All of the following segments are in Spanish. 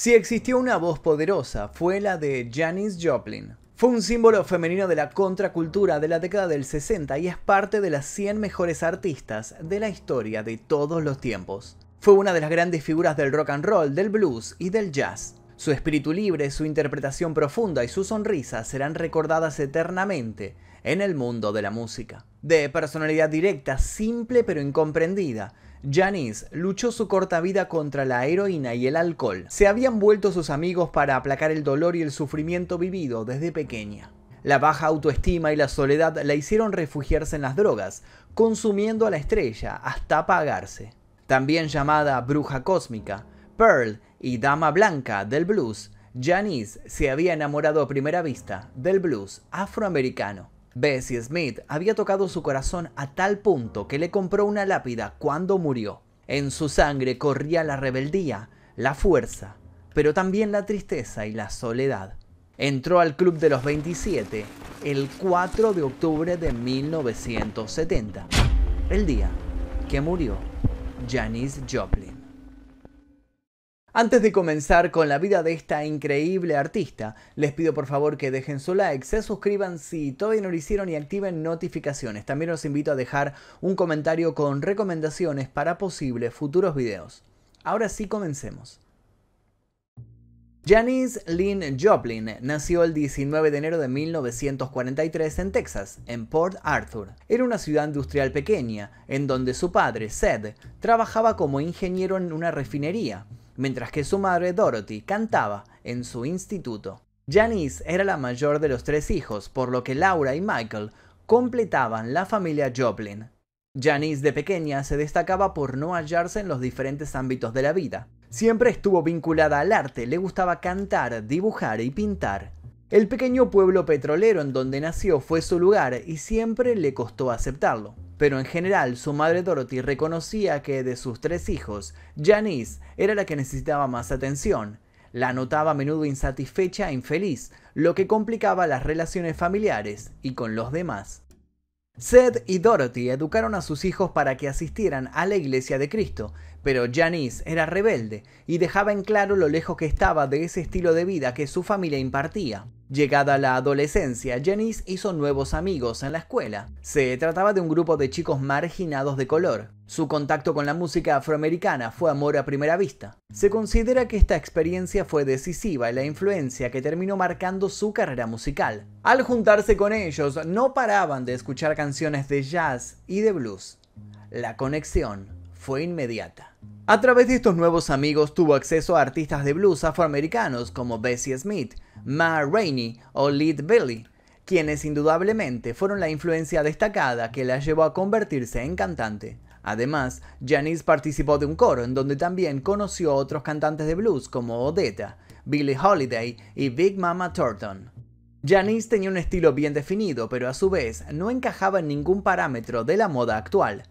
Si existió una voz poderosa, fue la de Janis Joplin. Fue un símbolo femenino de la contracultura de la década del 60 y es parte de las 100 mejores artistas de la historia de todos los tiempos. Fue una de las grandes figuras del rock and roll, del blues y del jazz. Su espíritu libre, su interpretación profunda y su sonrisa serán recordadas eternamente en el mundo de la música. De personalidad directa, simple pero incomprendida, Janice luchó su corta vida contra la heroína y el alcohol. Se habían vuelto sus amigos para aplacar el dolor y el sufrimiento vivido desde pequeña. La baja autoestima y la soledad la hicieron refugiarse en las drogas, consumiendo a la estrella hasta apagarse. También llamada Bruja Cósmica, Pearl y Dama Blanca del blues, Janice se había enamorado a primera vista del blues afroamericano. Bessie Smith había tocado su corazón a tal punto que le compró una lápida cuando murió. En su sangre corría la rebeldía, la fuerza, pero también la tristeza y la soledad. Entró al Club de los 27 el 4 de octubre de 1970, el día que murió Janice Joplin. Antes de comenzar con la vida de esta increíble artista, les pido por favor que dejen su like, se suscriban si todavía no lo hicieron y activen notificaciones. También los invito a dejar un comentario con recomendaciones para posibles futuros videos. Ahora sí comencemos. Janice Lynn Joplin nació el 19 de enero de 1943 en Texas, en Port Arthur. Era una ciudad industrial pequeña, en donde su padre, Seth, trabajaba como ingeniero en una refinería mientras que su madre Dorothy cantaba en su instituto. Janice era la mayor de los tres hijos, por lo que Laura y Michael completaban la familia Joplin. Janice de pequeña se destacaba por no hallarse en los diferentes ámbitos de la vida. Siempre estuvo vinculada al arte, le gustaba cantar, dibujar y pintar. El pequeño pueblo petrolero en donde nació fue su lugar y siempre le costó aceptarlo. Pero en general, su madre Dorothy reconocía que de sus tres hijos, Janice era la que necesitaba más atención. La notaba a menudo insatisfecha e infeliz, lo que complicaba las relaciones familiares y con los demás. Seth y Dorothy educaron a sus hijos para que asistieran a la iglesia de Cristo pero Janice era rebelde y dejaba en claro lo lejos que estaba de ese estilo de vida que su familia impartía. Llegada la adolescencia, Janice hizo nuevos amigos en la escuela. Se trataba de un grupo de chicos marginados de color. Su contacto con la música afroamericana fue amor a primera vista. Se considera que esta experiencia fue decisiva y la influencia que terminó marcando su carrera musical. Al juntarse con ellos, no paraban de escuchar canciones de jazz y de blues. La conexión fue inmediata. A través de estos nuevos amigos tuvo acceso a artistas de blues afroamericanos como Bessie Smith, Ma Rainey o Lead Billy, quienes indudablemente fueron la influencia destacada que la llevó a convertirse en cantante. Además, Janice participó de un coro en donde también conoció a otros cantantes de blues como Odetta, Billie Holiday y Big Mama Thornton. Janice tenía un estilo bien definido, pero a su vez no encajaba en ningún parámetro de la moda actual,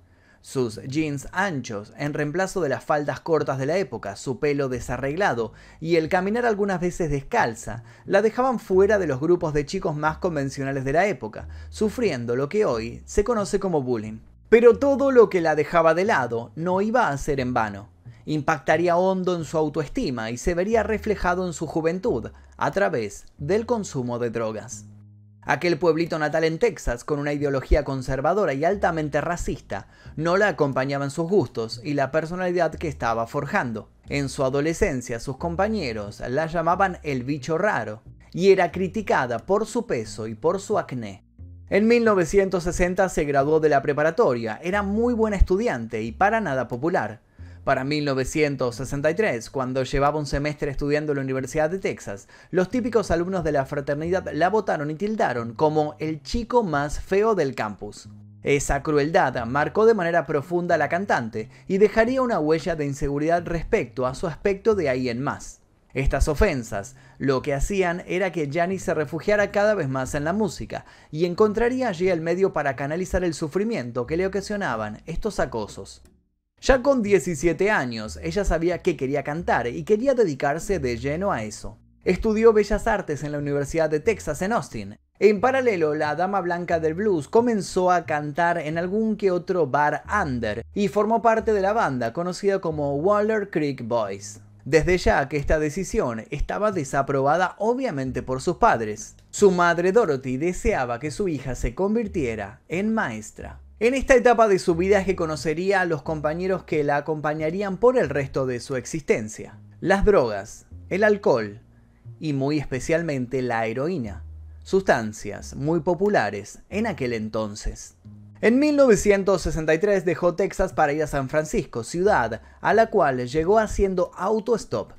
sus jeans anchos en reemplazo de las faldas cortas de la época, su pelo desarreglado y el caminar algunas veces descalza, la dejaban fuera de los grupos de chicos más convencionales de la época, sufriendo lo que hoy se conoce como bullying. Pero todo lo que la dejaba de lado no iba a ser en vano. Impactaría hondo en su autoestima y se vería reflejado en su juventud a través del consumo de drogas. Aquel pueblito natal en Texas, con una ideología conservadora y altamente racista, no la acompañaban sus gustos y la personalidad que estaba forjando. En su adolescencia, sus compañeros la llamaban el bicho raro y era criticada por su peso y por su acné. En 1960 se graduó de la preparatoria, era muy buen estudiante y para nada popular. Para 1963, cuando llevaba un semestre estudiando en la Universidad de Texas, los típicos alumnos de la fraternidad la votaron y tildaron como el chico más feo del campus. Esa crueldad marcó de manera profunda a la cantante y dejaría una huella de inseguridad respecto a su aspecto de ahí en más. Estas ofensas lo que hacían era que Janis se refugiara cada vez más en la música y encontraría allí el medio para canalizar el sufrimiento que le ocasionaban estos acosos. Ya con 17 años, ella sabía que quería cantar y quería dedicarse de lleno a eso. Estudió Bellas Artes en la Universidad de Texas en Austin. En paralelo, la Dama Blanca del Blues comenzó a cantar en algún que otro bar under y formó parte de la banda conocida como Waller Creek Boys. Desde ya que esta decisión estaba desaprobada obviamente por sus padres. Su madre Dorothy deseaba que su hija se convirtiera en maestra. En esta etapa de su vida es que conocería a los compañeros que la acompañarían por el resto de su existencia. Las drogas, el alcohol y muy especialmente la heroína, sustancias muy populares en aquel entonces. En 1963 dejó Texas para ir a San Francisco, ciudad a la cual llegó haciendo autostop.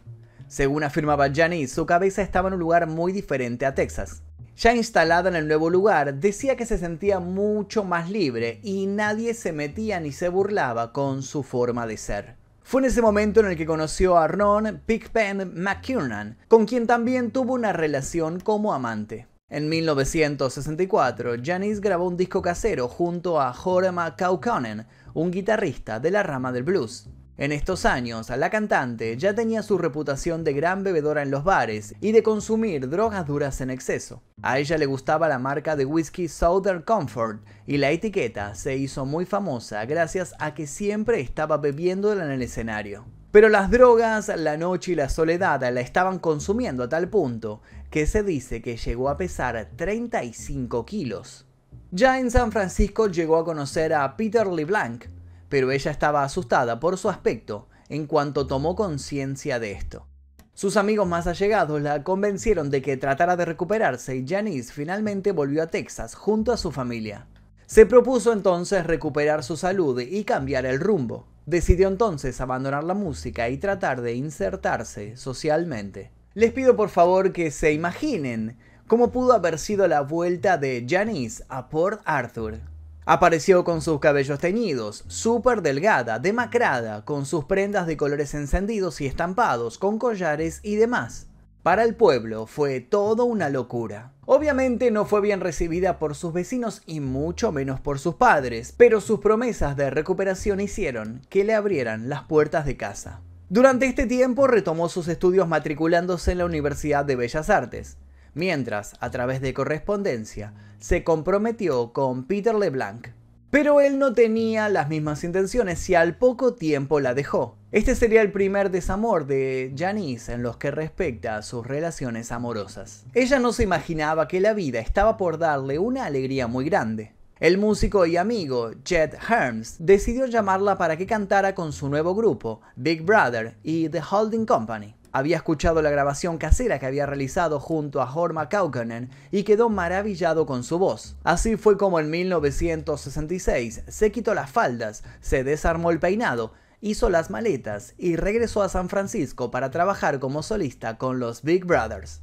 Según afirmaba Janis, su cabeza estaba en un lugar muy diferente a Texas. Ya instalada en el nuevo lugar, decía que se sentía mucho más libre y nadie se metía ni se burlaba con su forma de ser. Fue en ese momento en el que conoció a Ron Pickpen McKernan, con quien también tuvo una relación como amante. En 1964, Janice grabó un disco casero junto a Jorma Kaukonen, un guitarrista de la rama del blues. En estos años, la cantante ya tenía su reputación de gran bebedora en los bares y de consumir drogas duras en exceso. A ella le gustaba la marca de whisky Southern Comfort y la etiqueta se hizo muy famosa gracias a que siempre estaba bebiéndola en el escenario. Pero las drogas, la noche y la soledad la estaban consumiendo a tal punto que se dice que llegó a pesar 35 kilos. Ya en San Francisco llegó a conocer a Peter LeBlanc, pero ella estaba asustada por su aspecto en cuanto tomó conciencia de esto. Sus amigos más allegados la convencieron de que tratara de recuperarse y Janice finalmente volvió a Texas junto a su familia. Se propuso entonces recuperar su salud y cambiar el rumbo. Decidió entonces abandonar la música y tratar de insertarse socialmente. Les pido por favor que se imaginen cómo pudo haber sido la vuelta de Janice a Port Arthur. Apareció con sus cabellos teñidos, súper delgada, demacrada, con sus prendas de colores encendidos y estampados, con collares y demás. Para el pueblo fue todo una locura. Obviamente no fue bien recibida por sus vecinos y mucho menos por sus padres, pero sus promesas de recuperación hicieron que le abrieran las puertas de casa. Durante este tiempo retomó sus estudios matriculándose en la Universidad de Bellas Artes mientras, a través de correspondencia, se comprometió con Peter LeBlanc. Pero él no tenía las mismas intenciones y al poco tiempo la dejó. Este sería el primer desamor de Janice en lo que respecta a sus relaciones amorosas. Ella no se imaginaba que la vida estaba por darle una alegría muy grande. El músico y amigo Jed Herms decidió llamarla para que cantara con su nuevo grupo, Big Brother y The Holding Company. Había escuchado la grabación casera que había realizado junto a Horma Kaukonen y quedó maravillado con su voz. Así fue como en 1966 se quitó las faldas, se desarmó el peinado, hizo las maletas y regresó a San Francisco para trabajar como solista con los Big Brothers.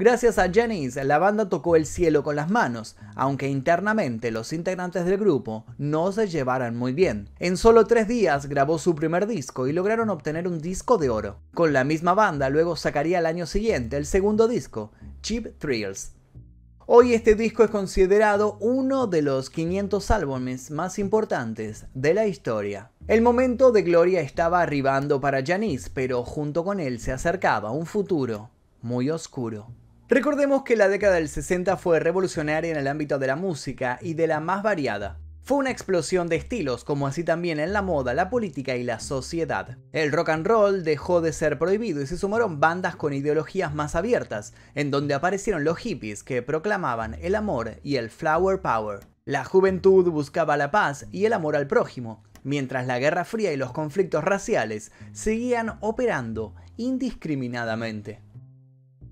Gracias a Janice, la banda tocó el cielo con las manos, aunque internamente los integrantes del grupo no se llevaran muy bien. En solo tres días grabó su primer disco y lograron obtener un disco de oro. Con la misma banda luego sacaría al año siguiente el segundo disco, Cheap Thrills. Hoy este disco es considerado uno de los 500 álbumes más importantes de la historia. El momento de gloria estaba arribando para Janice, pero junto con él se acercaba un futuro muy oscuro. Recordemos que la década del 60 fue revolucionaria en el ámbito de la música y de la más variada. Fue una explosión de estilos, como así también en la moda, la política y la sociedad. El rock and roll dejó de ser prohibido y se sumaron bandas con ideologías más abiertas, en donde aparecieron los hippies que proclamaban el amor y el flower power. La juventud buscaba la paz y el amor al prójimo, mientras la Guerra Fría y los conflictos raciales seguían operando indiscriminadamente.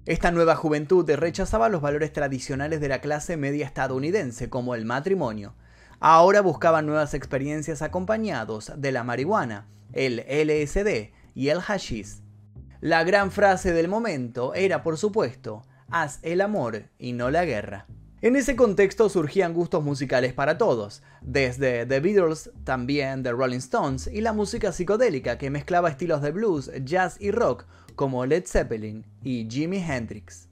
Esta nueva juventud rechazaba los valores tradicionales de la clase media estadounidense, como el matrimonio. Ahora buscaban nuevas experiencias acompañados de la marihuana, el LSD y el hashish. La gran frase del momento era, por supuesto, haz el amor y no la guerra. En ese contexto surgían gustos musicales para todos, desde The Beatles, también The Rolling Stones y la música psicodélica que mezclaba estilos de blues, jazz y rock como Led Zeppelin y Jimi Hendrix.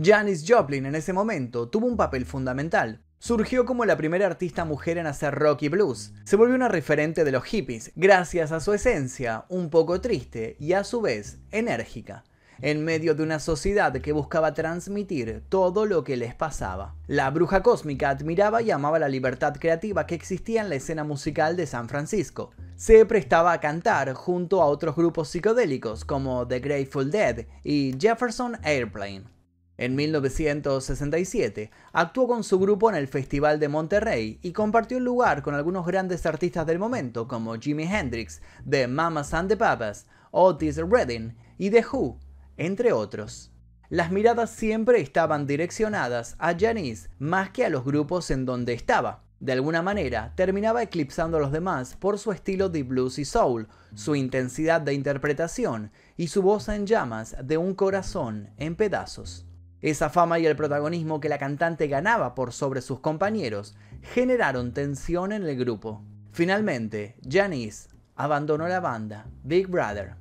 Janis Joplin en ese momento tuvo un papel fundamental. Surgió como la primera artista mujer en hacer rock y blues. Se volvió una referente de los hippies, gracias a su esencia, un poco triste y a su vez enérgica en medio de una sociedad que buscaba transmitir todo lo que les pasaba. La bruja cósmica admiraba y amaba la libertad creativa que existía en la escena musical de San Francisco. Se prestaba a cantar junto a otros grupos psicodélicos como The Grateful Dead y Jefferson Airplane. En 1967 actuó con su grupo en el Festival de Monterrey y compartió un lugar con algunos grandes artistas del momento como Jimi Hendrix, The Mamas and the Papas, Otis Redding y The Who, entre otros. Las miradas siempre estaban direccionadas a Janice más que a los grupos en donde estaba. De alguna manera, terminaba eclipsando a los demás por su estilo de blues y soul, su intensidad de interpretación y su voz en llamas de un corazón en pedazos. Esa fama y el protagonismo que la cantante ganaba por sobre sus compañeros generaron tensión en el grupo. Finalmente, Janice abandonó la banda Big Brother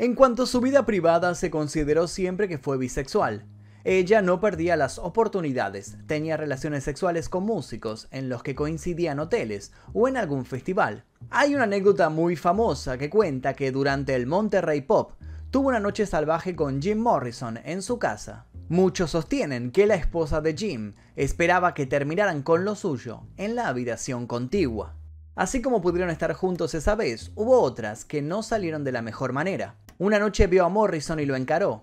en cuanto a su vida privada, se consideró siempre que fue bisexual. Ella no perdía las oportunidades, tenía relaciones sexuales con músicos en los que coincidían hoteles o en algún festival. Hay una anécdota muy famosa que cuenta que durante el Monterrey Pop tuvo una noche salvaje con Jim Morrison en su casa. Muchos sostienen que la esposa de Jim esperaba que terminaran con lo suyo en la habitación contigua. Así como pudieron estar juntos esa vez, hubo otras que no salieron de la mejor manera. Una noche vio a Morrison y lo encaró.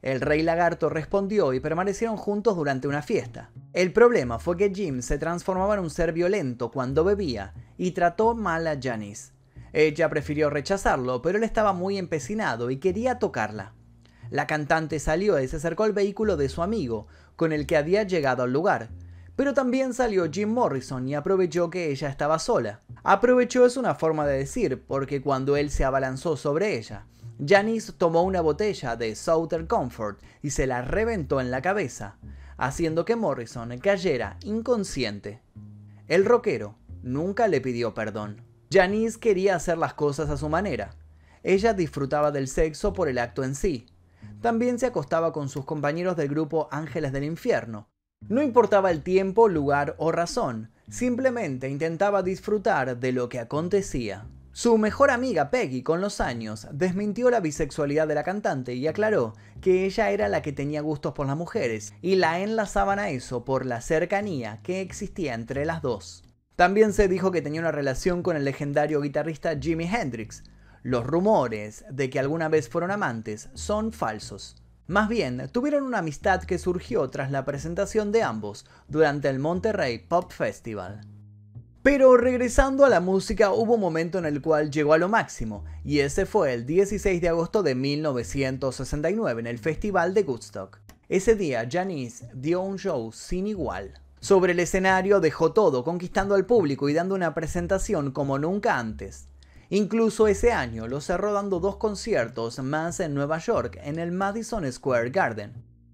El rey lagarto respondió y permanecieron juntos durante una fiesta. El problema fue que Jim se transformaba en un ser violento cuando bebía y trató mal a Janice. Ella prefirió rechazarlo, pero él estaba muy empecinado y quería tocarla. La cantante salió y se acercó al vehículo de su amigo, con el que había llegado al lugar. Pero también salió Jim Morrison y aprovechó que ella estaba sola. Aprovechó es una forma de decir, porque cuando él se abalanzó sobre ella, Janice tomó una botella de Southern Comfort y se la reventó en la cabeza, haciendo que Morrison cayera inconsciente. El rockero nunca le pidió perdón. Janice quería hacer las cosas a su manera. Ella disfrutaba del sexo por el acto en sí. También se acostaba con sus compañeros del grupo Ángeles del Infierno. No importaba el tiempo, lugar o razón, simplemente intentaba disfrutar de lo que acontecía. Su mejor amiga Peggy con los años desmintió la bisexualidad de la cantante y aclaró que ella era la que tenía gustos por las mujeres y la enlazaban a eso por la cercanía que existía entre las dos. También se dijo que tenía una relación con el legendario guitarrista Jimi Hendrix. Los rumores de que alguna vez fueron amantes son falsos. Más bien, tuvieron una amistad que surgió tras la presentación de ambos durante el Monterrey Pop Festival. Pero regresando a la música, hubo un momento en el cual llegó a lo máximo, y ese fue el 16 de agosto de 1969 en el Festival de Woodstock. Ese día, Janice dio un show sin igual. Sobre el escenario dejó todo, conquistando al público y dando una presentación como nunca antes. Incluso ese año lo cerró dando dos conciertos más en Nueva York, en el Madison Square Garden.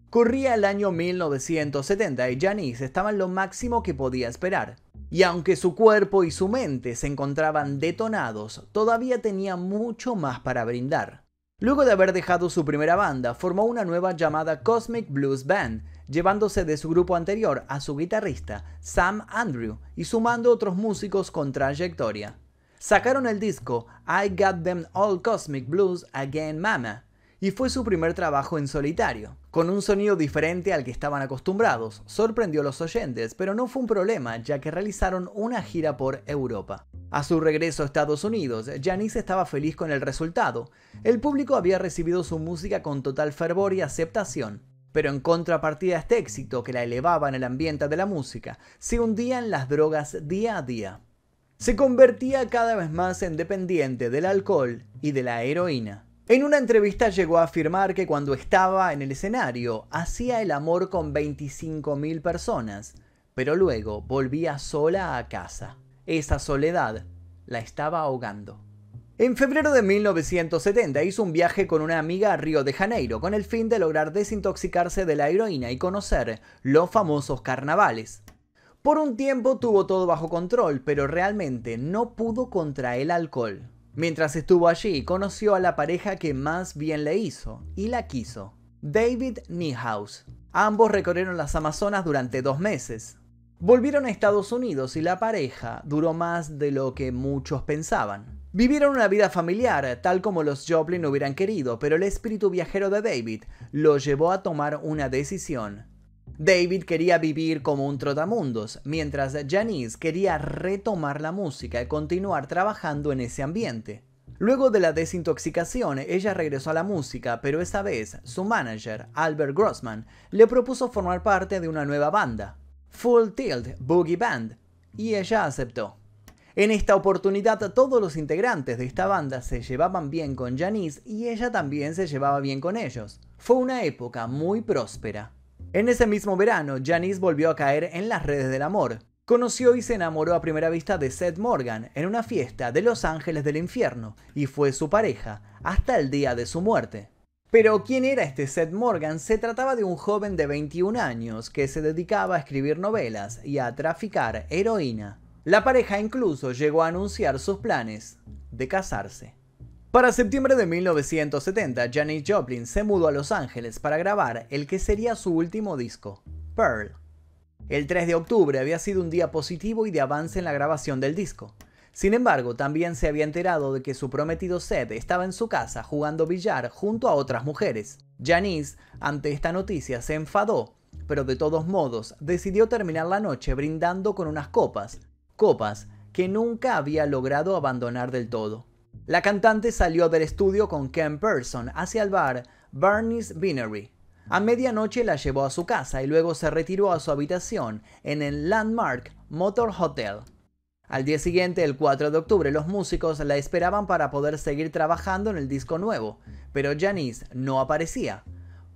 Corría el año 1970 y Janice estaba en lo máximo que podía esperar. Y aunque su cuerpo y su mente se encontraban detonados, todavía tenía mucho más para brindar. Luego de haber dejado su primera banda, formó una nueva llamada Cosmic Blues Band, llevándose de su grupo anterior a su guitarrista Sam Andrew y sumando otros músicos con trayectoria. Sacaron el disco I Got Them All Cosmic Blues Again Mama, y fue su primer trabajo en solitario. Con un sonido diferente al que estaban acostumbrados, sorprendió a los oyentes, pero no fue un problema ya que realizaron una gira por Europa. A su regreso a Estados Unidos, Janice estaba feliz con el resultado. El público había recibido su música con total fervor y aceptación. Pero en contrapartida a este éxito que la elevaba en el ambiente de la música, se hundían las drogas día a día. Se convertía cada vez más en dependiente del alcohol y de la heroína. En una entrevista llegó a afirmar que cuando estaba en el escenario hacía el amor con 25.000 personas, pero luego volvía sola a casa. Esa soledad la estaba ahogando. En febrero de 1970 hizo un viaje con una amiga a Río de Janeiro con el fin de lograr desintoxicarse de la heroína y conocer los famosos carnavales. Por un tiempo tuvo todo bajo control, pero realmente no pudo contra el alcohol. Mientras estuvo allí, conoció a la pareja que más bien le hizo y la quiso, David Niehaus. Ambos recorrieron las Amazonas durante dos meses. Volvieron a Estados Unidos y la pareja duró más de lo que muchos pensaban. Vivieron una vida familiar, tal como los Joplin hubieran querido, pero el espíritu viajero de David lo llevó a tomar una decisión David quería vivir como un trotamundos, mientras Janice quería retomar la música y continuar trabajando en ese ambiente. Luego de la desintoxicación, ella regresó a la música, pero esta vez su manager, Albert Grossman, le propuso formar parte de una nueva banda, Full Tilt Boogie Band, y ella aceptó. En esta oportunidad todos los integrantes de esta banda se llevaban bien con Janice y ella también se llevaba bien con ellos. Fue una época muy próspera. En ese mismo verano, Janice volvió a caer en las redes del amor. Conoció y se enamoró a primera vista de Seth Morgan en una fiesta de Los Ángeles del Infierno y fue su pareja hasta el día de su muerte. Pero ¿quién era este Seth Morgan? Se trataba de un joven de 21 años que se dedicaba a escribir novelas y a traficar heroína. La pareja incluso llegó a anunciar sus planes de casarse. Para septiembre de 1970, Janis Joplin se mudó a Los Ángeles para grabar el que sería su último disco, Pearl. El 3 de octubre había sido un día positivo y de avance en la grabación del disco. Sin embargo, también se había enterado de que su prometido Seth estaba en su casa jugando billar junto a otras mujeres. Janice, ante esta noticia, se enfadó, pero de todos modos decidió terminar la noche brindando con unas copas, copas que nunca había logrado abandonar del todo. La cantante salió del estudio con Ken Person hacia el bar Barney's Binary. A medianoche la llevó a su casa y luego se retiró a su habitación en el Landmark Motor Hotel. Al día siguiente, el 4 de octubre, los músicos la esperaban para poder seguir trabajando en el disco nuevo, pero Janice no aparecía,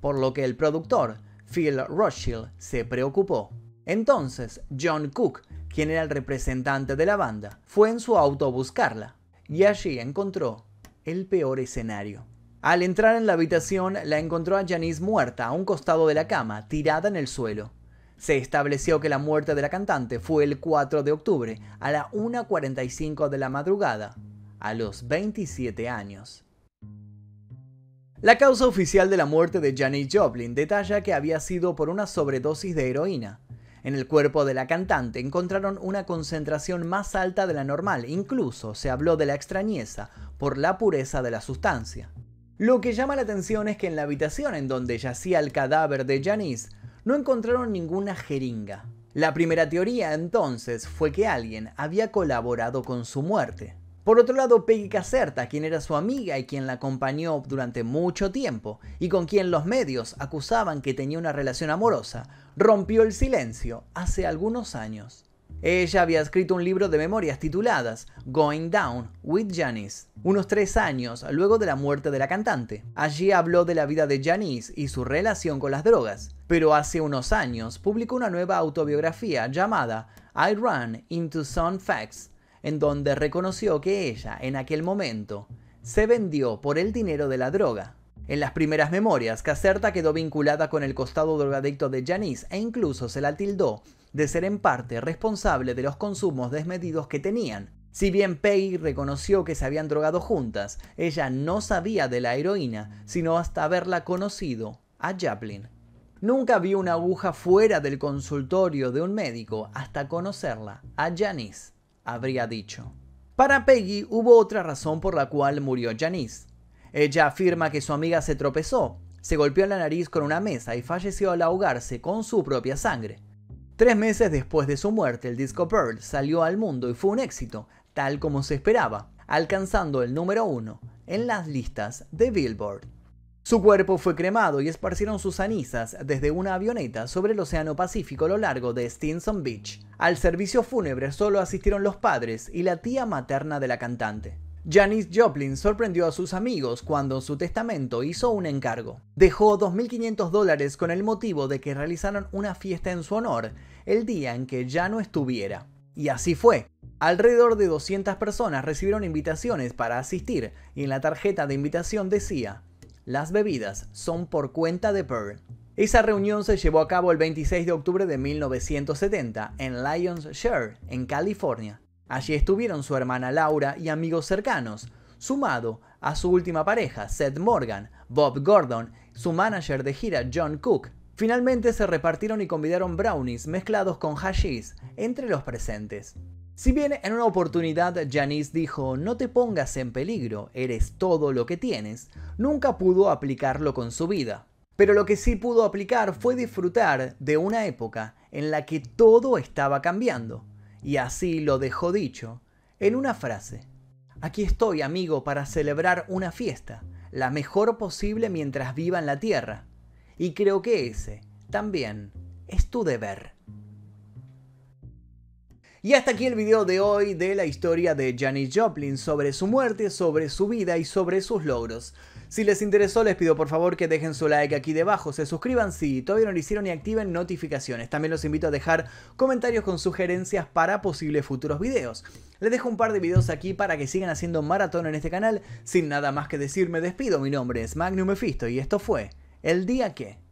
por lo que el productor, Phil Rothschild, se preocupó. Entonces, John Cook, quien era el representante de la banda, fue en su auto a buscarla y allí encontró el peor escenario. Al entrar en la habitación, la encontró a Janice muerta a un costado de la cama, tirada en el suelo. Se estableció que la muerte de la cantante fue el 4 de octubre, a la 1.45 de la madrugada, a los 27 años. La causa oficial de la muerte de Janice Joplin detalla que había sido por una sobredosis de heroína. En el cuerpo de la cantante encontraron una concentración más alta de la normal, incluso se habló de la extrañeza por la pureza de la sustancia. Lo que llama la atención es que en la habitación en donde yacía el cadáver de Janice no encontraron ninguna jeringa. La primera teoría entonces fue que alguien había colaborado con su muerte. Por otro lado, Peggy Caserta, quien era su amiga y quien la acompañó durante mucho tiempo, y con quien los medios acusaban que tenía una relación amorosa, rompió el silencio hace algunos años. Ella había escrito un libro de memorias tituladas Going Down with Janice, unos tres años luego de la muerte de la cantante. Allí habló de la vida de Janice y su relación con las drogas, pero hace unos años publicó una nueva autobiografía llamada I Run Into Some Facts, en donde reconoció que ella, en aquel momento, se vendió por el dinero de la droga. En las primeras memorias, Caserta quedó vinculada con el costado drogadicto de Janice e incluso se la tildó de ser en parte responsable de los consumos desmedidos que tenían. Si bien Peggy reconoció que se habían drogado juntas, ella no sabía de la heroína, sino hasta haberla conocido a Japlin. Nunca vio una aguja fuera del consultorio de un médico hasta conocerla a Janice habría dicho. Para Peggy hubo otra razón por la cual murió Janice. Ella afirma que su amiga se tropezó, se golpeó la nariz con una mesa y falleció al ahogarse con su propia sangre. Tres meses después de su muerte, el disco Pearl salió al mundo y fue un éxito, tal como se esperaba, alcanzando el número uno en las listas de Billboard. Su cuerpo fue cremado y esparcieron sus cenizas desde una avioneta sobre el Océano Pacífico a lo largo de Stinson Beach. Al servicio fúnebre solo asistieron los padres y la tía materna de la cantante. Janice Joplin sorprendió a sus amigos cuando en su testamento hizo un encargo. Dejó 2.500 dólares con el motivo de que realizaron una fiesta en su honor el día en que ya no estuviera. Y así fue. Alrededor de 200 personas recibieron invitaciones para asistir y en la tarjeta de invitación decía las bebidas son por cuenta de Pearl. Esa reunión se llevó a cabo el 26 de octubre de 1970 en Lions Share, en California. Allí estuvieron su hermana Laura y amigos cercanos, sumado a su última pareja, Seth Morgan, Bob Gordon, su manager de gira, John Cook. Finalmente se repartieron y convidaron brownies mezclados con hashish entre los presentes. Si bien en una oportunidad Janice dijo no te pongas en peligro, eres todo lo que tienes, nunca pudo aplicarlo con su vida. Pero lo que sí pudo aplicar fue disfrutar de una época en la que todo estaba cambiando, y así lo dejó dicho en una frase. Aquí estoy amigo para celebrar una fiesta, la mejor posible mientras viva en la tierra, y creo que ese también es tu deber. Y hasta aquí el video de hoy de la historia de Janis Joplin, sobre su muerte, sobre su vida y sobre sus logros. Si les interesó les pido por favor que dejen su like aquí debajo, se suscriban si todavía no lo hicieron y activen notificaciones. También los invito a dejar comentarios con sugerencias para posibles futuros videos. Les dejo un par de videos aquí para que sigan haciendo maratón en este canal. Sin nada más que decir me despido, mi nombre es Magnum Mephisto y esto fue El Día Que...